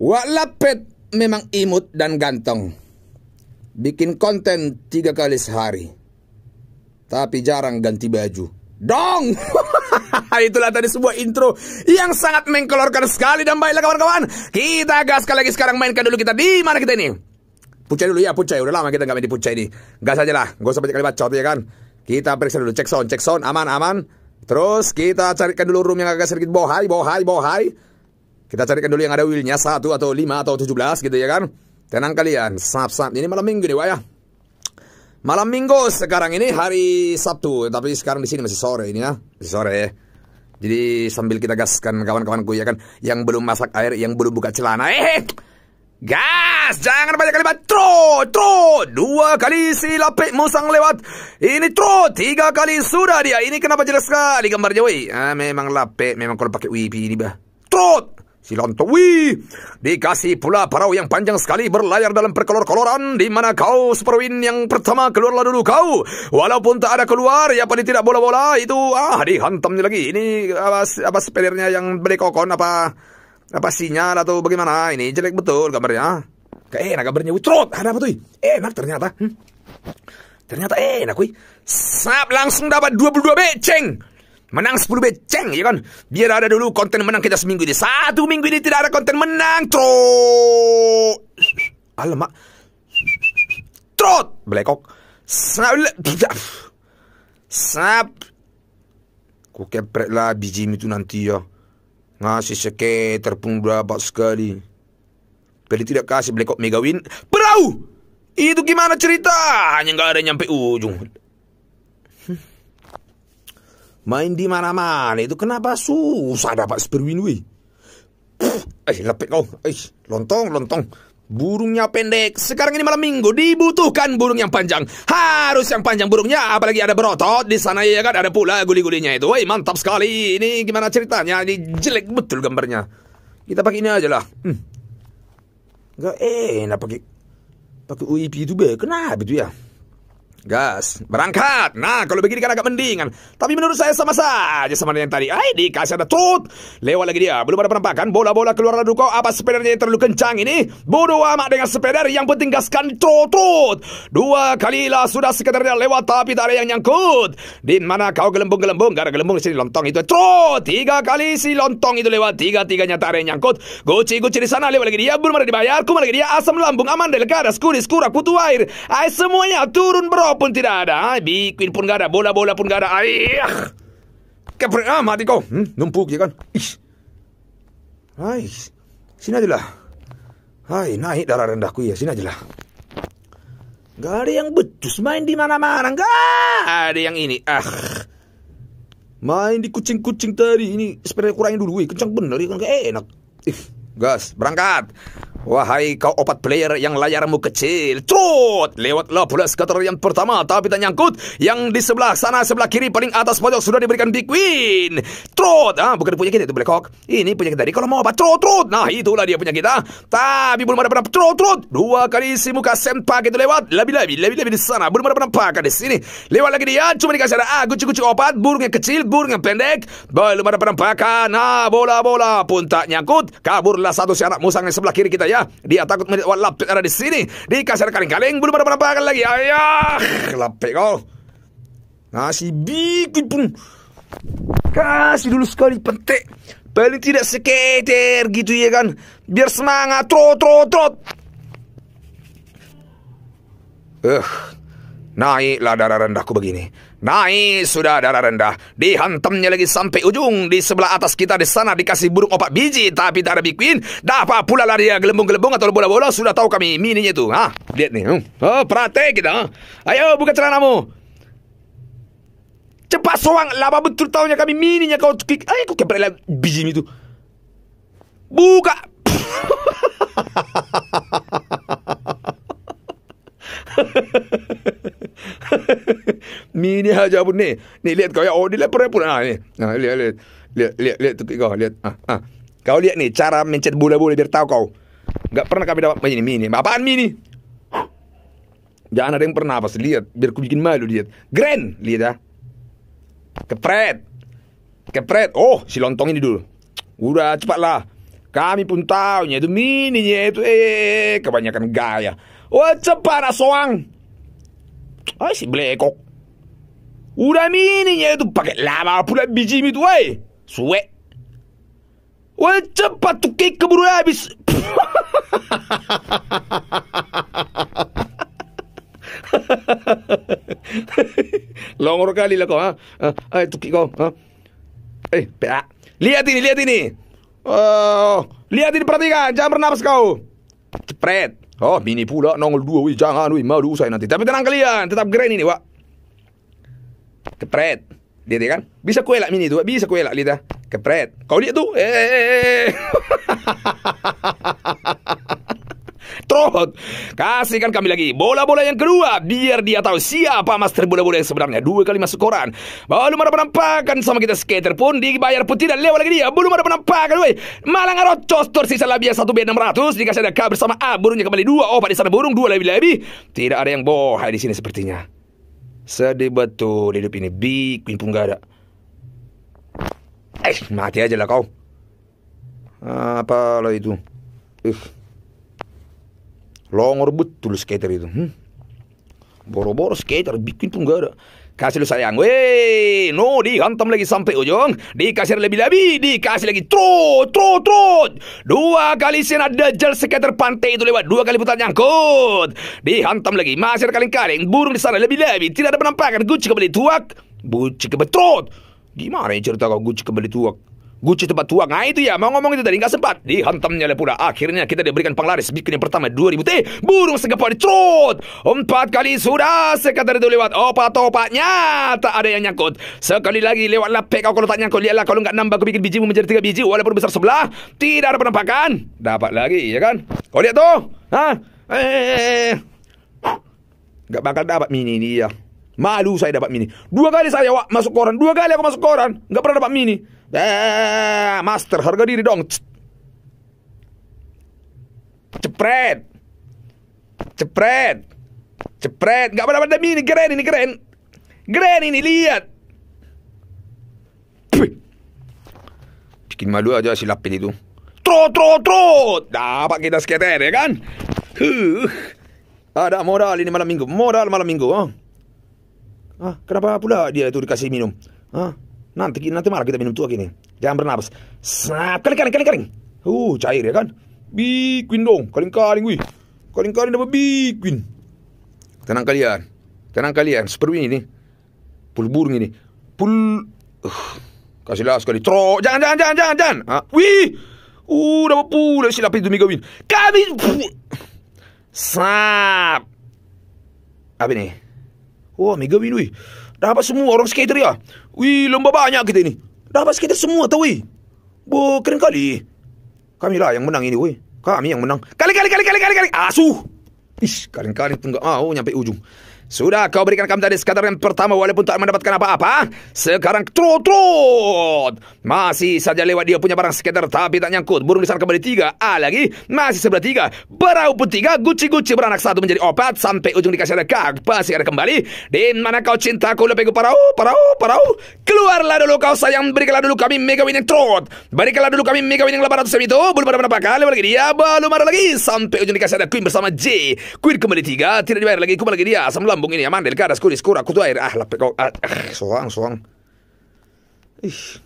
Walapet memang imut dan ganteng. Bikin konten tiga kali sehari. Tapi jarang ganti baju. Dong! Itulah tadi sebuah intro yang sangat mengkelorkan sekali. Dan baiklah kawan-kawan, kita sekali lagi sekarang. Mainkan dulu kita di mana kita ini? Pucai dulu ya, Pucai. Udah lama kita nggak main di Pucai ini. Gas aja lah, gak usah banyak kali bacot ya kan. Kita periksa dulu, cek sound, cek sound, aman, aman. Terus kita carikan dulu room yang agak sedikit bohai, bohai, bohai. Kita carikan dulu yang ada willnya satu atau lima atau tujuh belas gitu ya kan. Tenang kalian, sab-sab. Ini malam minggu nih, wah ya. Malam minggu sekarang ini hari Sabtu, tapi sekarang di sini masih sore ini ya, sore. Ya. Jadi sambil kita gaskan kawan-kawanku ya kan, yang belum masak air, yang belum buka celana, eh, eh gas, jangan banyak kali tro, tro, dua kali si lapik musang lewat, ini tro, tiga kali sudah dia, ini kenapa jelas sekali gambarnya, woi, ah, memang lapik, memang kalau pakai wipi ini bah, trot, wih, dikasih pula parau yang panjang sekali berlayar dalam perkelor-keloran di mana kau, Superwin yang pertama keluarlah dulu kau. Walaupun tak ada keluar, ya pada tidak bola-bola, itu, ah, dihantamnya lagi. Ini, apa, apa spellernya yang kokon apa, apa sinyal atau bagaimana. Ini jelek betul gambarnya. Kayak eh, enak gambarnya, ucrot. Ada apa tuh? Eh, enak ternyata. Hmm? Ternyata enak, wih. Sap, langsung dapat 22 beceng. Menang 10 Ceng ya kan Biar ada dulu konten menang kita seminggu ini Satu minggu ini tidak ada konten menang Trot Alamak Trot Belekok Snap Snap Ku kepret lah biji itu nanti ya Ngasih sekitar pun berapa sekali Beli tidak kasih blackok megawin Perahu Itu gimana cerita Hanya gak ada nyampe ujung Main di mana-mana itu kenapa susah dapat sperwin we? Eh lepek kau, eh lontong lontong. Burungnya pendek, sekarang ini malam minggu dibutuhkan burung yang panjang. Harus yang panjang burungnya, apalagi ada berotot di sana ya kan ada pula guli-gulinya itu. Woi mantap sekali, ini gimana ceritanya? Ini jelek betul gambarnya. Kita pakai ini aja lah. Hmm. Gak enak pakai pakai UIP itu be, ya? kenapa itu ya? Gas, berangkat. Nah, kalau begini kan agak mendingan. Tapi menurut saya sama saja sama yang tadi. Ay, dikasih ada tut. Lewat lagi dia. Belum ada penampakan. Bola-bola keluar dari duko. Apa sepedanya yang terlalu kencang ini? Bodo amat dengan sepeda. Yang penting gaskan tut, tut. Dua kali lah sudah sekedarnya lewat. Tapi tak ada yang nyangkut. Di mana kau gelembung-gelembung? Gara gelembung di sini. Lontong itu Tut. Tiga kali si lontong itu lewat. Tiga-tiganya tak ada yang nyangkut. Guci-guci di sana. Lewat lagi dia. Belum ada dibayar. Kuma lagi dia. Asam lambung. Aman. Delgadas. Kuris. skura Kutu air. Ay, semuanya turun bro. Walaupun pun tidak ada. Bikin pun gak ada. Bola-bola pun gak ada. Ayah. Kepri. Ah, mati kau. Hmm, numpuk je kan. Ish. Hai. Sini lah. Hai, naik darah rendahku ya. Sini aja lah, Gak ada yang betus main di mana-mana. Gak ada yang ini. Ah. Main di kucing-kucing tadi. Ini sepeda kurangin dulu. Wih, kencang bener. Kan gak enak. Ih, gas, berangkat. Wahai kau opat player yang layarmu kecil, Cut Lewatlah pula skater yang pertama, tapi tak nyangkut. Yang di sebelah sana, sebelah kiri, paling atas pojok sudah diberikan big win. Trot! Ah, bukan punya kita itu Black Hawk. Ini punya kita. Jadi kalau mau apa? Trot, trot! Nah, itulah dia punya kita. Tapi belum ada pernah trot, trot! Dua kali si muka sempak itu lewat. Lebih-lebih, lebih-lebih di sana. Belum ada pernah pakai di sini. Lewat lagi dia, cuma dikasih ada ah, gucu-gucu opat, burung yang kecil, burung yang pendek. Belum ada pernah pakai. Nah, bola-bola pun tak nyangkut. Kaburlah satu si anak musang yang sebelah kiri kita saya. Dia takut melihat wah lapik ada di sini. Dikasih kaleng-kaleng belum ada penampakan lagi. Ayah, lapik kau. Nasi bikin pun. Kasih dulu sekali petik. Paling tidak seketer gitu ya kan. Biar semangat. Trot, trot, trot. Eh, Naiklah darah rendahku begini. Naik sudah darah rendah. Dihantamnya lagi sampai ujung. Di sebelah atas kita di sana dikasih burung opak biji. Tapi tak ada bikuin. Dapat pula lah dia ya, gelembung-gelembung atau bola-bola. Sudah tahu kami mininya itu. Hah? Lihat nih. Hmm. Oh, prate kita. Ayo buka celanamu. Cepat soang. Lama betul tahunya kami mininya kau. Ayo eh, kau keperelah biji itu. Buka. Hahaha. Minha jawab ni. Ni lihat kau ya. Oh dia lepas pun. Ha, ah, ni. Ha, ah, lihat lihat. Lihat lihat lihat tukik kau. Lihat. Ha, ah, ha. Kau lihat ni cara mencet bola-bola biar tahu kau. Gak pernah kami dapat macam ni. Mi ni. Apaan mi ni? Jangan ada yang pernah pas lihat biar ku bikin malu lihat. Grand lihat ya Kepret. Kepret. Oh, si lontong ini dulu. Udah cepatlah. Kami pun tahu. itu mininya itu eh, eh, eh, eh kebanyakan gaya. Wah cepat soang. Ay, si bleco. Udah mini nye tu pake lama pula biji mi tu ay. Suwe. Wah cepat tu kek keburu habis. Longor kali lah kau ha. Ay kek kau ha. Eh, PA. Lihat ini, lihat ini. Oh, lihat ini perhatikan, jangan bernapas kau. Cepret. Oh, bini pula nongol dua. Wih, jangan. Wih, malu saya nanti. Tapi tenang kalian. Tetap keren ini, Wak. Kepret. Dia ya, kan. Bisa kuelak mini tu. Bisa kuelak lidah. Kepret. Kau lihat tu. Eh. eh, eh, eh. Kasihkan kami lagi bola-bola yang kedua biar dia tahu siapa master bola-bola yang sebenarnya. Dua kali masuk koran. Belum ada penampakan sama kita skater pun dibayar putih dan lewat lagi dia. Belum ada penampakan weh. Malang Arot Costor sisa labia 1 B600 dikasih ada K bersama A burungnya kembali dua. Oh pada sana burung dua lebih-lebih. Tidak ada yang bohai di sini sepertinya. Sedih betul hidup ini. Queen pun gak ada. Eh, mati aja lah kau. apa lo itu. Ih. Uh. Longor betul skater itu. Hmm. Boro-boro skater bikin pun gak ada. Kasih lu sayang, weh, no dihantam lagi sampai ujung, dikasih lebih-lebih, dikasih lagi trot, trot, trot. Dua kali ada dajal skater pantai itu lewat, dua kali putar nyangkut. Dihantam lagi, masih ada kaleng-kaleng, burung di sana lebih-lebih, tidak ada penampakan, guci kembali tuak, guci kembali trot. Gimana ya cerita kau guci kembali tuak? Gucci tempat tuang. Nah itu ya, mau ngomong itu tadi Gak sempat. Dihantamnya oleh pura, Akhirnya kita diberikan penglaris bikin yang pertama 2000 T, Burung segepon dicerut. Empat kali sudah sekadar itu lewat. Opat-opatnya tak ada yang nyangkut. Sekali lagi lewatlah. pek kau kalau tak nyangkut. Lihatlah kalau nggak nambah aku bikin bijimu menjadi tiga biji. Walaupun besar sebelah, tidak ada penampakan. Dapat lagi, ya kan? Kau lihat tuh. Hah? Eh, eh, eh, eh. Gak bakal dapat mini ya. Malu saya dapat mini. Dua kali saya masuk koran. Dua kali aku masuk koran. Gak pernah dapat mini. Eh, master harga diri dong. Cepret. Cepret. Cepret. Gak pada-pada ini keren, ini keren. Keren ini, lihat. Bikin malu aja si lapin itu. Trot, trot, trot. Dapat kita skater ya kan? Huh. Ada modal ini malam minggu. Modal malam minggu. Ha? Ah, kenapa pula dia itu dikasih minum? Ha? Ah? nanti nanti malah kita minum tua gini jangan bernapas snap kering kering kering kering uh cair ya kan bikin dong kering kering wih kering kering dapat bikin tenang kalian tenang kalian seperti ini pul burung ini pul uh, kasihlah sekali tro jangan jangan jangan jangan jangan ha? Ah, wih uh dapat pula silap itu mega win kami snap apa ini Oh, mega win wih Dah apa semua orang skater ya. Wih, lomba banyak kita ni. Dah apa skater semua tau, wih. Bo, keren kali. Kami lah yang menang ini, wih. Kami yang menang. Kali, kali, kali, kali, kali, kali. Asuh. Ah, Ish, kali-kali pun tak mau nyampe ujung. Sudah kau berikan kami tadi sekadar yang pertama walaupun tak mendapatkan apa-apa. Sekarang trot-trot. Masih saja lewat dia punya barang sekadar, tapi tak nyangkut. Burung disana kembali tiga. A ah, lagi. Masih sebelah tiga. Perahu pun tiga. Guci-guci beranak satu menjadi opat. Sampai ujung dikasih ada kak. Pasti ada kembali. Di mana kau cintaku lebih ku perahu, perahu. parau. Keluarlah dulu kau sayang. Berikanlah dulu kami mega winning trot. Berikanlah dulu kami mega winning 800 sem itu. Belum ada mendapatkan. Lewat lagi dia. Belum ada lagi. Sampai ujung dikasih ada queen bersama J. Queen kembali tiga. Tidak dibayar lagi. Kumpul lagi dia. Sambil Lambung ini aman del cara skuri skura kutu air ah kau ah, ah soang soang ih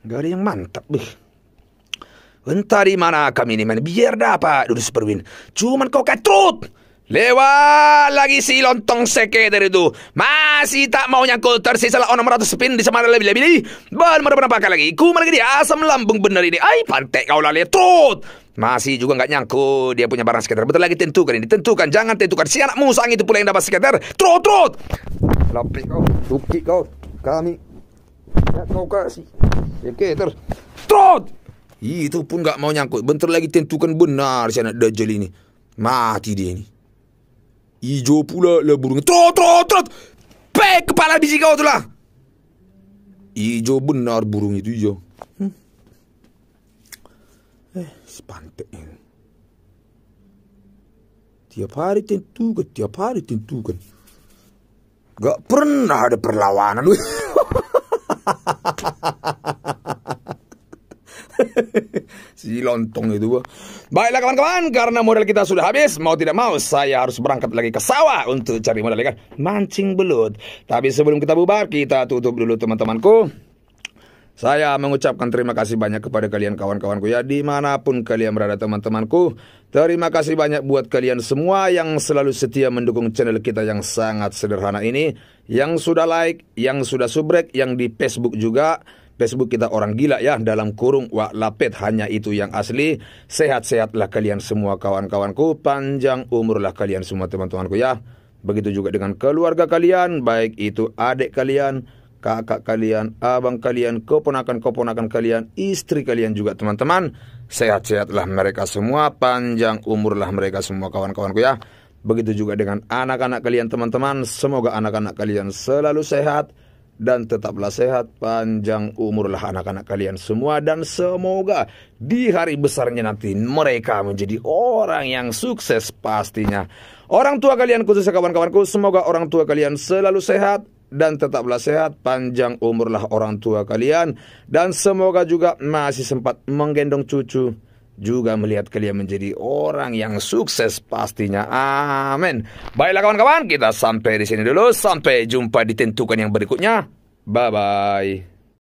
gak ada yang mantap Bih. Entah di mana kami ini mana biar dapat duduk superwin. Cuman kau ketrut. Lewat lagi si lontong seke dari itu. Masih tak mau nyangkut tersisa lah 600 spin di semana lebih-lebih. benar pernah pakai lagi. Ku mana dia asam lambung bener ini. Ay pantek kau lah lihat trut. Masih juga nggak nyangkut dia punya barang skater. Betul lagi tentukan ini, tentukan. Jangan tentukan. Si anak musang itu pula yang dapat skater. Trot, trot. Lapik kau, tuki kau, kami. Ya, kau kasih. Skater. Trot. Itu pun nggak mau nyangkut. Bentar lagi tentukan benar si anak dajjal ini. Mati dia ini. Ijo pula lah burung. Trot, trot, trot. Pek kepala biji kau tu lah. Ijo benar burung itu ijo. Eh, ini. Tiap hari tentukan, tiap hari tentukan. Gak pernah ada perlawanan. si lontong itu. Baiklah kawan-kawan, karena modal kita sudah habis, mau tidak mau saya harus berangkat lagi ke sawah untuk cari modal ikan ya mancing belut. Tapi sebelum kita bubar, kita tutup dulu teman-temanku. Saya mengucapkan terima kasih banyak kepada kalian kawan-kawanku ya dimanapun kalian berada teman-temanku. Terima kasih banyak buat kalian semua yang selalu setia mendukung channel kita yang sangat sederhana ini. Yang sudah like, yang sudah subrek, yang di Facebook juga. Facebook kita orang gila ya dalam kurung wak lapet hanya itu yang asli. Sehat-sehatlah kalian semua kawan-kawanku. Panjang umurlah kalian semua teman-temanku ya. Begitu juga dengan keluarga kalian, baik itu adik kalian, kakak kalian, abang kalian, keponakan-keponakan kalian, istri kalian juga teman-teman. Sehat-sehatlah mereka semua, panjang umurlah mereka semua kawan-kawanku ya. Begitu juga dengan anak-anak kalian teman-teman, semoga anak-anak kalian selalu sehat dan tetaplah sehat, panjang umurlah anak-anak kalian semua dan semoga di hari besarnya nanti mereka menjadi orang yang sukses pastinya. Orang tua kalian khususnya kawan-kawanku, semoga orang tua kalian selalu sehat, dan tetaplah sehat, panjang umurlah orang tua kalian, dan semoga juga masih sempat menggendong cucu, juga melihat kalian menjadi orang yang sukses pastinya. Amin. Baiklah kawan-kawan, kita sampai di sini dulu. Sampai jumpa di tentukan yang berikutnya. Bye-bye.